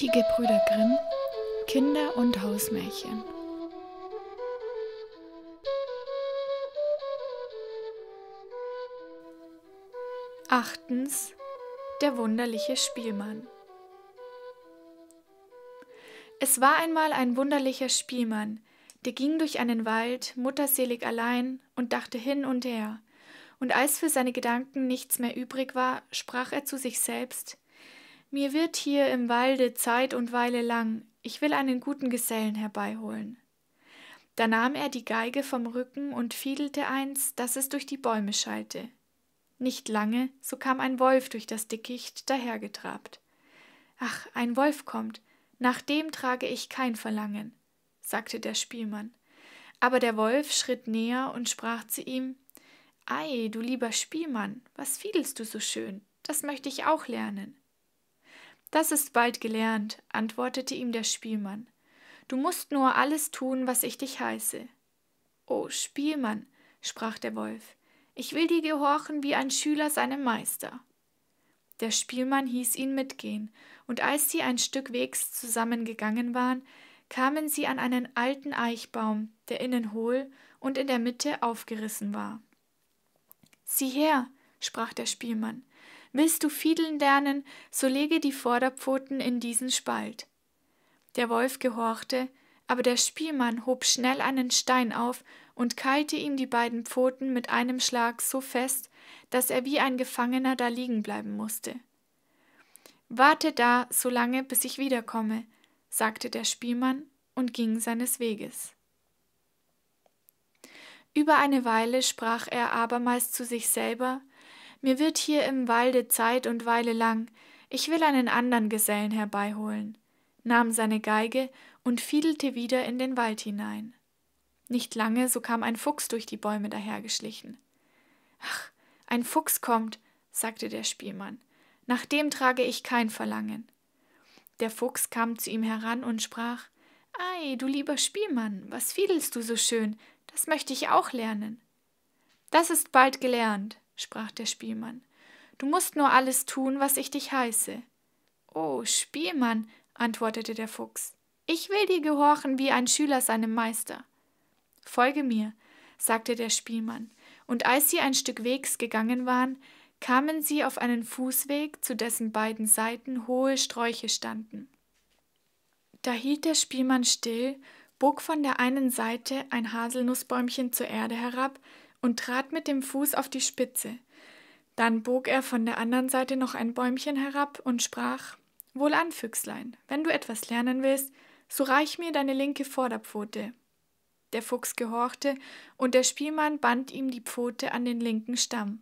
Die Gebrüder Grimm Kinder und Hausmärchen Achtens Der wunderliche Spielmann Es war einmal ein wunderlicher Spielmann, der ging durch einen Wald, mutterselig allein, und dachte hin und her, und als für seine Gedanken nichts mehr übrig war, sprach er zu sich selbst mir wird hier im Walde Zeit und Weile lang, ich will einen guten Gesellen herbeiholen. Da nahm er die Geige vom Rücken und fiedelte eins, dass es durch die Bäume schallte. Nicht lange, so kam ein Wolf durch das Dickicht dahergetrabt. Ach, ein Wolf kommt, nach dem trage ich kein Verlangen, sagte der Spielmann. Aber der Wolf schritt näher und sprach zu ihm Ei, du lieber Spielmann, was fiedelst du so schön? Das möchte ich auch lernen. Das ist bald gelernt, antwortete ihm der Spielmann. Du musst nur alles tun, was ich dich heiße. O Spielmann, sprach der Wolf, ich will dir gehorchen wie ein Schüler seinem Meister. Der Spielmann hieß ihn mitgehen, und als sie ein Stück Wegs zusammengegangen waren, kamen sie an einen alten Eichbaum, der innen hohl und in der Mitte aufgerissen war. Sieh her, sprach der Spielmann, Willst du fiedeln lernen, so lege die Vorderpfoten in diesen Spalt. Der Wolf gehorchte, aber der Spielmann hob schnell einen Stein auf und keilte ihm die beiden Pfoten mit einem Schlag so fest, dass er wie ein Gefangener da liegen bleiben musste. Warte da so lange, bis ich wiederkomme, sagte der Spielmann und ging seines Weges. Über eine Weile sprach er abermals zu sich selber mir wird hier im Walde Zeit und Weile lang, ich will einen andern Gesellen herbeiholen, nahm seine Geige und fiedelte wieder in den Wald hinein. Nicht lange, so kam ein Fuchs durch die Bäume dahergeschlichen. Ach, ein Fuchs kommt, sagte der Spielmann, nach dem trage ich kein Verlangen. Der Fuchs kam zu ihm heran und sprach Ei, du lieber Spielmann, was fiedelst du so schön, das möchte ich auch lernen. Das ist bald gelernt, sprach der Spielmann. Du musst nur alles tun, was ich dich heiße. Oh, Spielmann, antwortete der Fuchs, ich will dir gehorchen wie ein Schüler seinem Meister. Folge mir, sagte der Spielmann, und als sie ein Stück Wegs gegangen waren, kamen sie auf einen Fußweg, zu dessen beiden Seiten hohe Sträuche standen. Da hielt der Spielmann still, bog von der einen Seite ein Haselnussbäumchen zur Erde herab, und trat mit dem Fuß auf die Spitze. Dann bog er von der anderen Seite noch ein Bäumchen herab und sprach Wohlan, Füchslein, wenn du etwas lernen willst, so reich mir deine linke Vorderpfote. Der Fuchs gehorchte, und der Spielmann band ihm die Pfote an den linken Stamm.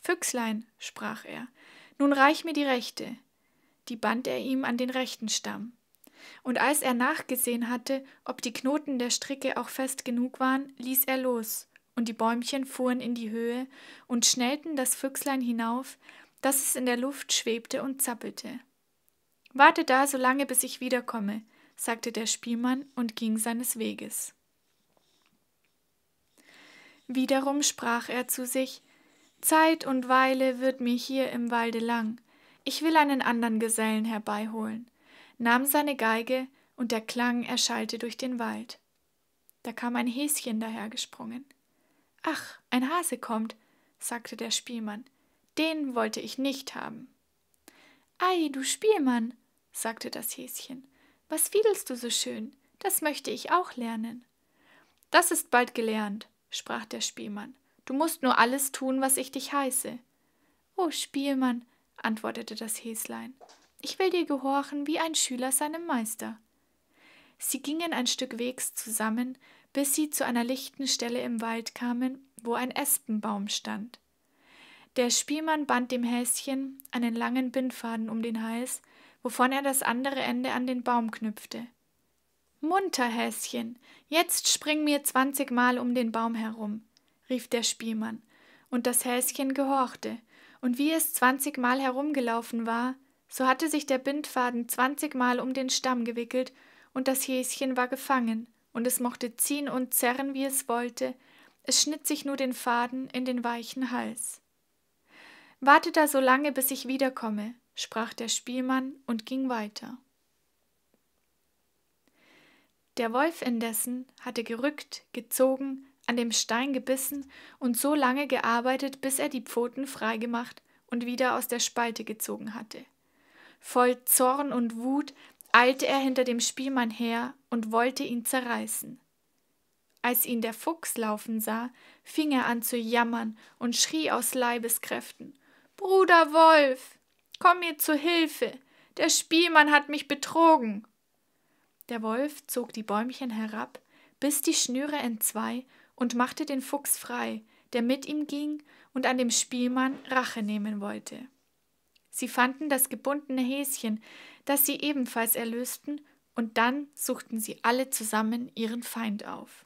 Füchslein, sprach er, nun reich mir die rechte. Die band er ihm an den rechten Stamm. Und als er nachgesehen hatte, ob die Knoten der Stricke auch fest genug waren, ließ er los und die Bäumchen fuhren in die Höhe und schnellten das Füchslein hinauf, dass es in der Luft schwebte und zappelte. Warte da so lange, bis ich wiederkomme, sagte der Spielmann und ging seines Weges. Wiederum sprach er zu sich Zeit und Weile wird mir hier im Walde lang, ich will einen andern Gesellen herbeiholen, nahm seine Geige, und der Klang erschallte durch den Wald. Da kam ein Häschen dahergesprungen. Ach, ein Hase kommt, sagte der Spielmann. Den wollte ich nicht haben. Ei, du Spielmann, sagte das Häschen, was fiedelst du so schön? Das möchte ich auch lernen. Das ist bald gelernt, sprach der Spielmann. Du musst nur alles tun, was ich dich heiße. O Spielmann, antwortete das Häslein, ich will dir gehorchen wie ein Schüler seinem Meister. Sie gingen ein Stück Wegs zusammen, bis sie zu einer lichten Stelle im Wald kamen, wo ein Espenbaum stand. Der Spielmann band dem Häschen einen langen Bindfaden um den Hals, wovon er das andere Ende an den Baum knüpfte. Munter, Häschen, jetzt spring mir zwanzigmal um den Baum herum, rief der Spielmann, und das Häschen gehorchte, und wie es zwanzigmal herumgelaufen war, so hatte sich der Bindfaden zwanzigmal um den Stamm gewickelt, und das Häschen war gefangen, und es mochte ziehen und zerren, wie es wollte, es schnitt sich nur den Faden in den weichen Hals. Warte da so lange, bis ich wiederkomme, sprach der Spielmann und ging weiter. Der Wolf indessen hatte gerückt, gezogen, an dem Stein gebissen und so lange gearbeitet, bis er die Pfoten freigemacht und wieder aus der Spalte gezogen hatte. Voll Zorn und Wut eilte er hinter dem Spielmann her und wollte ihn zerreißen. Als ihn der Fuchs laufen sah, fing er an zu jammern und schrie aus Leibeskräften Bruder Wolf, komm mir zu Hilfe. Der Spielmann hat mich betrogen. Der Wolf zog die Bäumchen herab, biss die Schnüre entzwei und machte den Fuchs frei, der mit ihm ging und an dem Spielmann Rache nehmen wollte. Sie fanden das gebundene Häschen, dass sie ebenfalls erlösten, und dann suchten sie alle zusammen ihren Feind auf.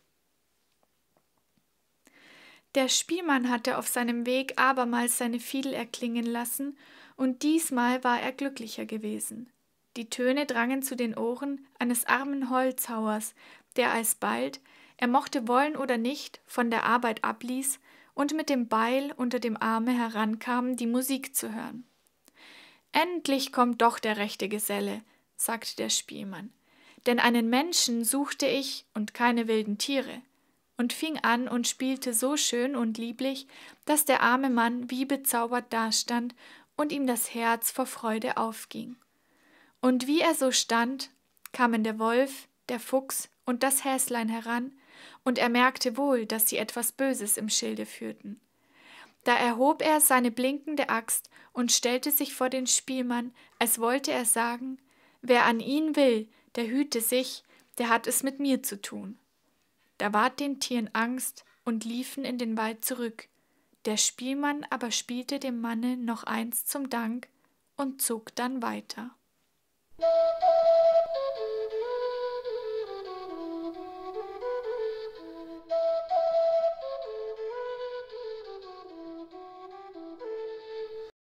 Der Spielmann hatte auf seinem Weg abermals seine Fiedel erklingen lassen, und diesmal war er glücklicher gewesen. Die Töne drangen zu den Ohren eines armen Holzhauers, der alsbald, er mochte wollen oder nicht, von der Arbeit abließ und mit dem Beil unter dem Arme herankam, die Musik zu hören. Endlich kommt doch der rechte Geselle, sagte der Spielmann, denn einen Menschen suchte ich und keine wilden Tiere, und fing an und spielte so schön und lieblich, dass der arme Mann wie bezaubert dastand und ihm das Herz vor Freude aufging. Und wie er so stand, kamen der Wolf, der Fuchs und das Häslein heran, und er merkte wohl, dass sie etwas Böses im Schilde führten. Da erhob er seine blinkende Axt und stellte sich vor den Spielmann, als wollte er sagen, wer an ihn will, der hüte sich, der hat es mit mir zu tun. Da ward den Tieren Angst und liefen in den Wald zurück. Der Spielmann aber spielte dem Manne noch eins zum Dank und zog dann weiter.